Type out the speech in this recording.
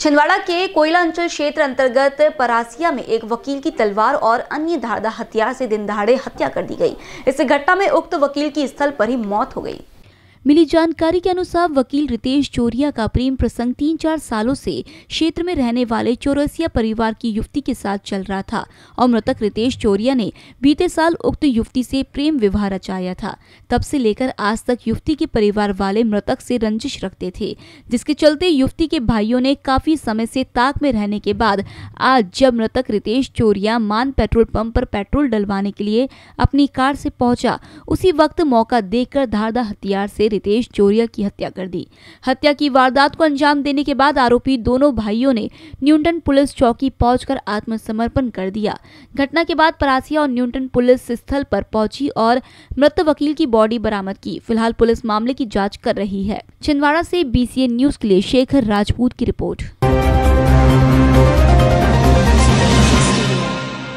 छिंदवाड़ा के कोयला अंचल क्षेत्र अंतर्गत परासिया में एक वकील की तलवार और अन्य धारदार हथियार से दिन दहाड़े हत्या कर दी गई इस घटना में उक्त वकील की स्थल पर ही मौत हो गई मिली जानकारी के अनुसार वकील रितेश चोरिया का प्रेम प्रसंग तीन चार सालों से क्षेत्र में रहने वाले चौरसिया परिवार की युवती के साथ चल रहा था और मृतक रितेश चोरिया ने बीते साल उक्त युवती से प्रेम विवाह रचाया था तब से लेकर आज तक युवती के परिवार वाले मृतक से रंजिश रखते थे जिसके चलते युवती के भाइयों ने काफी समय से ताक में रहने के बाद आज जब मृतक रितेश चोरिया मान पेट्रोल पंप पर पेट्रोल डलवाने के लिए अपनी कार से पहुंचा उसी वक्त मौका देखकर धारदा हथियार से रितेश चोरिया की हत्या कर दी हत्या की वारदात को अंजाम देने के बाद आरोपी दोनों भाइयों ने न्यूटन पुलिस चौकी पहुंचकर आत्मसमर्पण कर दिया घटना के बाद परासिया और न्यूटन पुलिस स्थल पर पहुंची और मृत वकील की बॉडी बरामद की फिलहाल पुलिस मामले की जाँच कर रही है छिंदवाड़ा ऐसी बी न्यूज के लिए शेखर राजपूत की रिपोर्ट